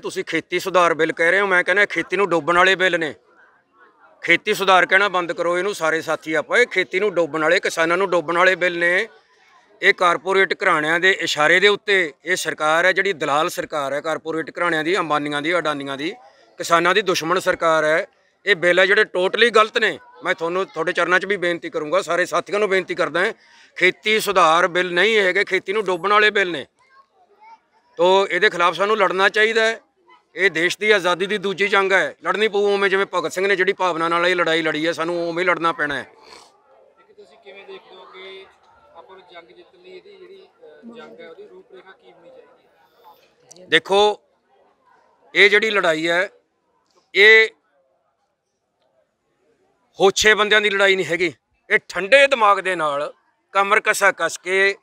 ਤੁਸੀਂ ਖੇਤੀ ਸੁਧਾਰ ਬਿੱਲ ਕਹਿ ਰਹੇ ਹੋ ਮੈਂ ਕਹਿੰਦਾ ਖੇਤੀ ਨੂੰ ਡੋਬਣ ਵਾਲੇ ਬਿੱਲ ਨੇ ਖੇਤੀ ਸੁਧਾਰ ਕਹਿਣਾ ਬੰਦ ਕਰੋ ਇਹਨੂੰ ਸਾਰੇ ਸਾਥੀ ਆਪਾਂ ਇਹ ਖੇਤੀ ਨੂੰ ਡੋਬਣ ਵਾਲੇ ਕਿਸਾਨਾਂ ਨੂੰ ਡੋਬਣ ਵਾਲੇ ਬਿੱਲ ਨੇ ਇਹ ਕਾਰਪੋਰੇਟ ਘਰਾਣਿਆਂ ਦੇ ਇਸ਼ਾਰੇ ਦੇ ਉੱਤੇ ਇਹ ਸਰਕਾਰ ਹੈ ਜਿਹੜੀ ਦਲਾਲ ਸਰਕਾਰ ਹੈ ਕਾਰਪੋਰੇਟ ਘਰਾਣਿਆਂ ਦੀ ਅੰਬਾਨੀਆਂ ਦੀ ਅਡਾਨੀਆਂ ਦੀ ਕਿਸਾਨਾਂ ਦੀ ਦੁਸ਼ਮਣ ਸਰਕਾਰ ਹੈ ਇਹ ਬਿੱਲ ਹੈ ਜਿਹੜੇ ਟੋਟਲੀ ਗਲਤ ਨੇ ਮੈਂ ਤੁਹਾਨੂੰ ਤੁਹਾਡੇ ਚਰਨਾਂ 'ਚ ਵੀ ਬੇਨਤੀ ਕਰੂੰਗਾ ਸਾਰੇ ਸਾਥੀਆਂ ਨੂੰ ਬੇਨਤੀ ਕਰਦਾ ਹਾਂ ਖੇਤੀ ਸੁਧਾਰ ਬਿੱਲ ਨਹੀਂ ਹੈਗੇ ਖੇਤੀ ਨੂੰ ਡੋਬਣ ਵਾਲੇ ਬਿੱਲ ਨੇ ਤੋ ਇਹਦੇ ਖਿਲਾਫ ਸਾਨੂੰ ਲੜਨਾ ਚਾਹੀਦਾ ਹੈ ਇਹ ਦੇਸ਼ ਦੀ ਆਜ਼ਾਦੀ ਦੀ ਦੂਜੀ ਜੰਗ ਹੈ ਲੜਨੀ ਪਊ ਉਵੇਂ ਜਿਵੇਂ ਭਗਤ ਸਿੰਘ ਨੇ ਜਿਹੜੀ ਭਾਵਨਾ ਨਾਲ ਇਹ ਲੜਾਈ ਲੜੀ ਹੈ ਸਾਨੂੰ ਉਵੇਂ ਲੜਨਾ ਪੈਣਾ ਹੈ ਤੁਸੀਂ ਕਿਵੇਂ ਦੇਖਦੇ ਹੋ ਕਿ ਆਪਾਂ ਨੂੰ ਜੰਗ ਜਿੱਤਣ ਲਈ ਇਹਦੀ ਜਿਹੜੀ ਜੰਗ ਹੈ ਉਹਦੀ ਰੂਪਰੇਖਾ ਕੀ ਹੋਣੀ ਚਾਹੀਦੀ ਹੈ ਦੇਖੋ ਇਹ ਜਿਹੜੀ ਲੜਾਈ ਹੈ ਇਹ ਹੋਛੇ ਬੰਦਿਆਂ ਦੀ ਲੜਾਈ ਨਹੀਂ ਹੈਗੀ ਇਹ ਠੰਡੇ ਦਿਮਾਗ ਦੇ ਨਾਲ ਕਮਰ ਕਸਾ ਕਸ ਕੇ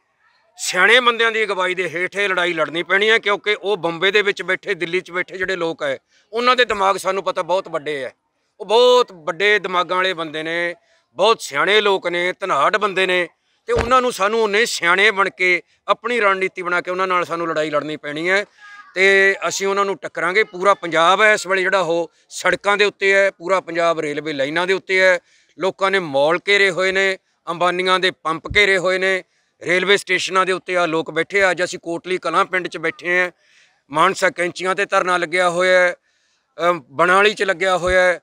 ਸਿਆਣੇ ਬੰਦਿਆਂ ਦੀ ਅਗਵਾਈ ਦੇ ਹੇਠੇ ਲੜਾਈ ਲੜਨੀ ਪੈਣੀ ਹੈ ਕਿਉਂਕਿ ਉਹ ਬੰਬੇ ਦੇ ਵਿੱਚ ਬੈਠੇ ਦਿੱਲੀ 'ਚ ਬੈਠੇ ਜਿਹੜੇ ਲੋਕ ਹੈ ਉਹਨਾਂ ਦੇ ਦਿਮਾਗ ਸਾਨੂੰ ਪਤਾ ਬਹੁਤ ਵੱਡੇ ਹੈ ਉਹ ਬਹੁਤ ਵੱਡੇ ਦਿਮਾਗਾਂ ਵਾਲੇ ਬੰਦੇ ਨੇ ਬਹੁਤ ਸਿਆਣੇ ਲੋਕ ਨੇ ਧਨਾੜ ਬੰਦੇ ਨੇ ਤੇ ਉਹਨਾਂ ਨੂੰ ਸਾਨੂੰ ਉਹਨੇ ਸਿਆਣੇ ਬਣ ਕੇ ਆਪਣੀ ਰਣਨੀਤੀ ਬਣਾ ਕੇ ਉਹਨਾਂ ਨਾਲ ਸਾਨੂੰ ਲੜਾਈ ਲੜਨੀ ਪੈਣੀ ਹੈ ਤੇ ਅਸੀਂ ਉਹਨਾਂ ਨੂੰ ਟੱਕਰਾਂਗੇ ਪੂਰਾ ਪੰਜਾਬ ਹੈ ਇਸ ਵੇਲੇ ਜਿਹੜਾ ਉਹ ਸੜਕਾਂ ਦੇ ਉੱਤੇ ਹੈ ਪੂਰਾ ਪੰਜਾਬ ਰੇਲਵੇ ਲਾਈਨਾਂ ਦੇ ਉੱਤੇ ਹੈ ਲੋਕਾਂ ਨੇ ਮੌਲ ਘੇਰੇ ਹੋਏ ਨੇ ਅੰਬਾਨੀਆਂ ਦੇ ਪੰਪ ਘੇਰੇ ਹੋਏ ਨੇ ਰੇਲਵੇ ਸਟੇਸ਼ਨਾਂ ਦੇ ਉੱਤੇ ਆ ਲੋਕ ਬੈਠੇ ਆ ਅੱਜ ਅਸੀਂ ਕੋਟਲੀ ਕਲਾਂ ਪਿੰਡ 'ਚ ਬੈਠੇ ਆ ਮਾਨਸਾ ਕੈਂਚੀਆਂ ਤੇ ਧਰਨਾ ਲੱਗਿਆ ਹੋਇਆ ਬਣਾਲੀ 'ਚ ਲੱਗਿਆ ਹੋਇਆ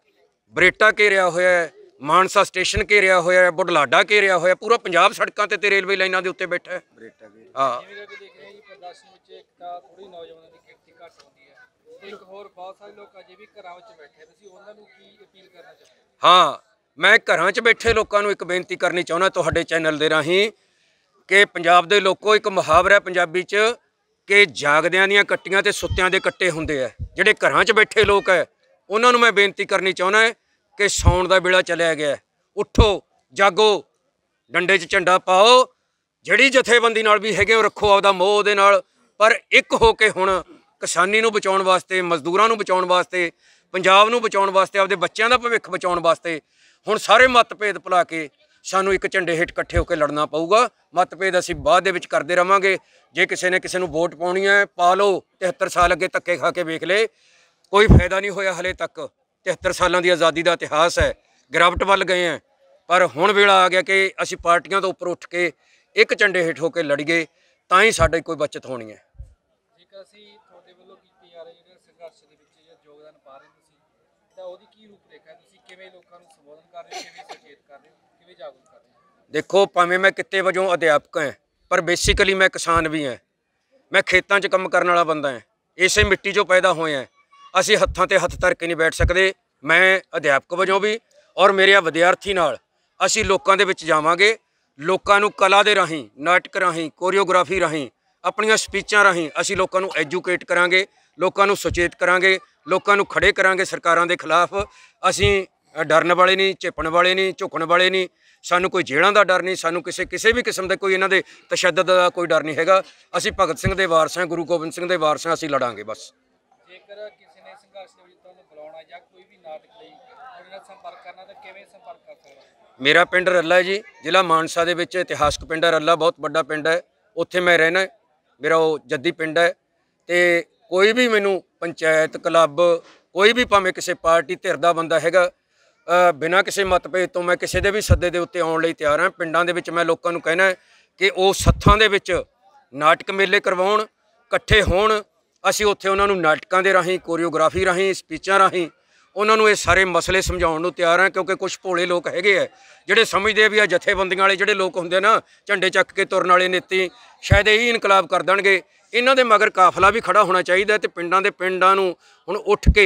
ਬਰੇਟਾ ਘੇਰਿਆ ਹੋਇਆ ਮਾਨਸਾ ਸਟੇਸ਼ਨ ਘੇਰਿਆ ਹੋਇਆ ਹੈ ਬੁਢਲਾਡਾ ਘੇਰਿਆ ਹੋਇਆ ਪੂਰਾ ਪੰਜਾਬ ਸੜਕਾਂ ਤੇ ਤੇ ਰੇਲਵੇ ਲਾਈਨਾਂ ਦੇ ਉੱਤੇ ਬੈਠਾ ਬਰੇਟਾ ਹਾਂ ਜਿਵੇਂ ਕਿ ਦੇਖ ਰਹੇ ਪ੍ਰਦਰਸ਼ਨ ਵਿੱਚ ਇੱਕ ਤਾਂ ਥੋੜੀ ਨੌਜਵਾਨਾਂ ਦੀ ਹੁੰਦੀ ਇੱਕ ਹੋਰ ਬਹੁਤ ਸਾਰੇ ਲੋਕ ਵੀ ਘਰਾਂ ਵਿੱਚ ਬੈਠੇ ਤੁਸੀਂ ਉਹਨਾਂ ਨੂੰ ਕੀ ਅਪੀਲ ਕਰਨਾ ਹਾਂ ਮੈਂ ਘਰਾਂ 'ਚ ਬੈਠੇ ਲੋਕਾਂ ਨੂੰ ਇੱਕ ਬੇਨਤੀ ਕਰਨੀ ਚਾਹੁੰਦਾ ਤੁਹਾਡੇ ਚੈਨਲ ਦੇ ਰਾਹੀਂ ਕਿ ਪੰਜਾਬ ਦੇ ਲੋਕੋ ਇੱਕ ਮੁਹਾਵਰਾ ਪੰਜਾਬੀ 'ਚ ਕਿ ਜਾਗਦਿਆਂ ਦੀਆਂ ਕੱਟੀਆਂ ਤੇ ਸੁੱਤਿਆਂ ਦੇ ਕੱਟੇ ਹੁੰਦੇ ਆ ਜਿਹੜੇ ਘਰਾਂ 'ਚ ਬੈਠੇ ਲੋਕ ਐ ਉਹਨਾਂ ਨੂੰ ਮੈਂ ਬੇਨਤੀ ਕਰਨੀ ਚਾਹੁੰਦਾ ਕਿ ਸੌਣ ਦਾ ਵੇਲਾ ਚੱਲਿਆ ਗਿਆ ਉੱਠੋ ਜਾਗੋ ਡੰਡੇ 'ਚ ਝੰਡਾ ਪਾਓ ਜਿਹੜੀ ਜਥੇਬੰਦੀ ਨਾਲ ਵੀ ਹੈਗੇ ਉਹ ਰੱਖੋ ਆਪਦਾ ਮੋਹ ਦੇ ਨਾਲ ਪਰ ਇੱਕ ਹੋ ਕੇ ਹੁਣ ਕਿਸਾਨੀ ਨੂੰ ਬਚਾਉਣ ਵਾਸਤੇ ਮਜ਼ਦੂਰਾਂ ਨੂੰ ਬਚਾਉਣ ਵਾਸਤੇ ਪੰਜਾਬ ਨੂੰ ਬਚਾਉਣ ਵਾਸਤੇ ਆਪਦੇ ਬੱਚਿਆਂ ਦਾ ਭਵਿੱਖ ਬਚਾਉਣ ਵਾਸਤੇ ਹੁਣ ਸਾਰੇ ਮਤਭੇਦ ਭੁਲਾ ਕੇ ਸਾਨੂੰ ਇੱਕ ਝੰਡੇ ਹੇਠ ਇਕੱਠੇ ਹੋ ਕੇ ਲੜਨਾ ਪਊਗਾ ਮਤਭੇਦ ਅਸੀਂ ਬਾਅਦ ਦੇ ਵਿੱਚ ਕਰਦੇ ਰਵਾਂਗੇ ਜੇ ਕਿਸੇ ਨੇ ਕਿਸੇ ਨੂੰ ਵੋਟ ਪਾਉਣੀ ਹੈ ਪਾ ਲਓ 73 ਸਾਲ ਅੱਗੇ ਧੱਕੇ ਖਾ ਕੇ ਵੇਖ ਲੈ ਕੋਈ ਫਾਇਦਾ ਨਹੀਂ ਹੋਇਆ ਹਲੇ ਤੱਕ 73 ਸਾਲਾਂ ਦੀ ਆਜ਼ਾਦੀ ਦਾ ਇਤਿਹਾਸ ਹੈ ਗ੍ਰਾਫਟ ਵੱਲ ਗਏ ਆ ਪਰ ਹੁਣ ਵੇਲਾ ਆ ਗਿਆ ਕਿ ਅਸੀਂ ਪਾਰਟੀਆਂ ਤੋਂ ਉੱਪਰ ਉੱਠ ਕੇ ਇੱਕ ਝੰਡੇ ਹੇਠ ਹੋ ਕੇ ਲੜੀਏ ਤਾਂ ਹੀ ਸਾਡੀ ਕੋਈ ਬਚਤ ਹੋਣੀ ਹੈ ਜੇਕਰ ਅਸੀਂ ਤੁਹਾਡੇ ਵੱਲੋਂ ਕੀਤੀ ਜਾ ਰਹੀ ਜਿਹੜੇ ਸੰਘਰਸ਼ ਦੇ ਵਿੱਚ ਯੋਗਦਾਨ ਪਾ ਰਹੇ ਤੁਸੀਂ ਤਾਂ ਉਹਦੀ ਕੀ ਰੂਪਰੇਖਾ ਤੁਸੀਂ ਕਿਵੇਂ ਲੋਕਾਂ ਨੂੰ ਸੰਬੋਧਨ ਕਰ ਰਹੇ ਹੋ ਕਿਵੇਂ ਸੁਚੇਤ ਕਰ ਰਹੇ ਹੋ ਕਿਵੇਂ ਜਾਗਰੂਕ ਕਰ ਰਹੇ ਹੋ ਦੇਖੋ ਭਾਵੇਂ ਮੈਂ ਕਿੱਤੇ ਵਜੋਂ ਅਧਿਆਪਕ ਹਾਂ ਪਰ ਬੇਸਿਕਲੀ ਮੈਂ ਕਿਸਾਨ ਵੀ ਹਾਂ ਮੈਂ ਖੇਤਾਂ 'ਚ ਕੰਮ ਕਰਨ ਵਾਲਾ ਬੰਦਾ ਹਾਂ ਇਸੇ ਮਿੱਟੀ 'ਚੋਂ ਪੈਦਾ ਹੋਏ ਹਾਂ ਅਸੀਂ ਹੱਥਾਂ ਤੇ ਹੱਥ ਧਰ ਕੇ ਨਹੀਂ ਬੈਠ ਸਕਦੇ ਮੈਂ ਅਧਿਆਪਕ ਵਜੋਂ ਵੀ ਔਰ ਮੇਰੇ ਵਿਦਿਆਰਥੀ ਨਾਲ ਅਸੀਂ ਲੋਕਾਂ ਦੇ ਵਿੱਚ ਜਾਵਾਂਗੇ ਲੋਕਾਂ ਨੂੰ ਕਲਾ ਦੇ ਰਾਹੀਂ ਨਾਟਕ ਰਾਹੀਂ ਕੋਰੀਓਗ੍ਰਾਫੀ ਰਾਹੀਂ ਆਪਣੀਆਂ ਸਪੀਚਾਂ ਰਾਹੀਂ ਅਸੀਂ ਲੋਕਾਂ ਨੂੰ ਐਜੂਕੇਟ ਕਰਾਂਗੇ ਲੋਕਾਂ ਨੂੰ ਸੁਚੇਤ ਕਰਾਂਗੇ ਲੋਕਾਂ ਨੂੰ ਖੜੇ ਕਰਾਂਗੇ ਸਰਕਾਰਾਂ ਦੇ ਖਿਲਾਫ ਅਸੀਂ ਡਰਨ ਵਾਲੇ ਨਹੀਂ ਝਿਪਣ ਵਾਲੇ ਨਹੀਂ ਝੁਕਣ ਵਾਲੇ ਨਹੀਂ ਸਾਨੂੰ ਕੋਈ ਜੇਲਾਂ ਦਾ ਡਰ ਨਹੀਂ ਸਾਨੂੰ ਕਿਸੇ ਕਿਸੇ ਵੀ ਕਿਸਮ ਦਾ ਕੋਈ ਇਹਨਾਂ ਦੇ ਤਸ਼ੱਦਦ ਦਾ ਕੋਈ ਡਰ ਨਹੀਂ ਹੈਗਾ ਅਸੀਂ ਭਗਤ ਸਿੰਘ ਦੇ ਵਾਰਸ ਹਾਂ ਗੁਰੂ ਗੋਬਿੰਦ ਸਿੰਘ ਦੇ ਵਾਰਸ ਹਾਂ ਅਸੀਂ ਲੜਾਂਗੇ ਬਸ ਜੇਕਰ ਕਿਸੇ ਨੇ ਸੰਘਰਸ਼ ਦੇ ਵਿੱਚ ਤੁਹਾਨੂੰ ਬੁਲਾਉਣਾ ਜਾਂ ਕੋਈ ਵੀ ਨਾਟਕ ਲਈ ਉਹਨਾਂ ਨਾਲ ਸੰਪਰਕ ਕਰਨਾ ਤਾਂ ਕਿਵੇਂ ਸੰਪਰਕ ਕਰ ਸਕਦਾ ਮੇਰਾ ਪਿੰਡ ਰੱਲਾ ਜੀ ਜ਼ਿਲ੍ਹਾ ਮਾਨਸਾ ਦੇ ਵਿੱਚ ਇਤਿਹਾਸਕ ਪਿੰਡ ਹੈ ਰੱਲਾ ਬਹੁਤ ਵੱਡਾ ਪਿੰਡ ਹੈ ਉੱਥੇ ਮੈਂ ਰਹਿਣਾ ਮੇਰਾ ਉਹ ਜੱਦੀ ਪਿੰਡ ਹੈ ਤੇ ਕੋਈ ਵੀ ਮੈਨੂੰ ਪੰਚਾਇਤ ਕਲੱਬ ਕੋਈ ਵੀ ਭਾਵੇਂ ਕਿਸੇ ਪਾਰਟੀ ਧਿਰ ਦਾ ਬੰਦਾ ਹੈਗਾ ਬਿਨਾਂ ਕਿਸੇ ਮਤਭੇਦ ਤੋਂ ਮੈਂ ਕਿਸੇ ਦੇ ਵੀ ਸੱਦੇ ਦੇ ਉੱਤੇ ਆਉਣ ਲਈ ਤਿਆਰ ਹਾਂ ਪਿੰਡਾਂ ਦੇ ਵਿੱਚ ਮੈਂ ਲੋਕਾਂ ਨੂੰ ਕਹਿਣਾ ਕਿ ਉਹ ਸੱਥਾਂ ਦੇ ਵਿੱਚ ਨਾਟਕ ਮੇਲੇ ਕਰਵਾਉਣ ਇਕੱਠੇ ਹੋਣ ਅਸੀਂ ਉੱਥੇ ਉਹਨਾਂ ਨੂੰ ਨਾਟਕਾਂ ਦੇ ਰਾਹੀਂ ਕੋਰੀਓਗ੍ਰਾਫੀ ਰਾਹੀਂ ਸਪੀਚਾਂ ਰਾਹੀਂ ਉਹਨਾਂ ਨੂੰ ਇਹ ਸਾਰੇ ਮਸਲੇ ਸਮਝਾਉਣ ਨੂੰ ਤਿਆਰ ਹਾਂ ਕਿਉਂਕਿ ਕੁਝ ਭੋਲੇ ਲੋਕ ਹੈਗੇ ਆ ਜਿਹੜੇ ਸਮਝਦੇ ਆ ਵੀ ਆ ਜਥੇਬੰਦੀਆਂ ਵਾਲੇ ਜਿਹੜੇ ਲੋਕ ਹੁੰਦੇ ਨਾ ਝੰਡੇ ਚੱਕ ਕੇ ਤੁਰਨ ਵਾਲੇ ਨੇਤੀ ਸ਼ਾਇਦ ਇਹ ਇਨਕਲਾਬ ਕਰ ਦੇਣਗੇ ਇਹਨਾਂ ਦੇ ਮਗਰ ਕਾਫਲਾ ਵੀ ਖੜਾ ਹੋਣਾ ਚਾਹੀਦਾ ਤੇ ਪਿੰਡਾਂ ਦੇ ਪਿੰਡਾਂ ਨੂੰ ਹੁਣ ਉੱਠ ਕੇ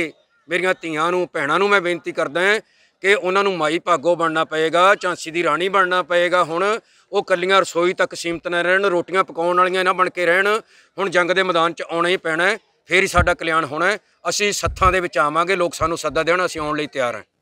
ਮੇਰੀਆਂ ਧੀਆਂ ਨੂੰ ਭੈਣਾਂ ਨੂੰ ਮੈਂ ਬੇਨਤੀ ਕਰਦਾ ਹਾਂ ਕਿ ਉਹਨਾਂ ਨੂੰ ਮਾਈ ਭਾਗੋ ਬਣਨਾ ਪਏਗਾ ਚਾਂਸੀ ਦੀ ਰਾਣੀ ਬਣਨਾ ਪਏਗਾ ਹੁਣ ਉਹ ਕੱਲੀਆਂ ਰਸੋਈ ਤੱਕ ਸੀਮਤ ਨਾ ਰਹਿਣ ਰੋਟੀਆਂ ਪਕਾਉਣ ਵਾਲੀਆਂ ਨਾ ਬਣ ਕੇ ਰਹਿਣ ਹੁਣ ਜੰਗ ਦੇ ਮੈਦਾਨ 'ਚ ਆਉਣਾ ਹੀ ਪੈਣਾ ਫੇਰ ਹੀ ਸਾਡਾ ਕਲਿਆਣ ਹੋਣਾ ਅਸੀਂ ਸੱਥਾਂ ਦੇ ਵਿੱਚ ਆਵਾਂਗੇ ਲੋਕ ਸਾਨੂੰ ਸੱਦਾ ਦੇਣ ਅਸੀਂ ਆਉਣ ਲਈ ਤਿਆਰ ਹਾਂ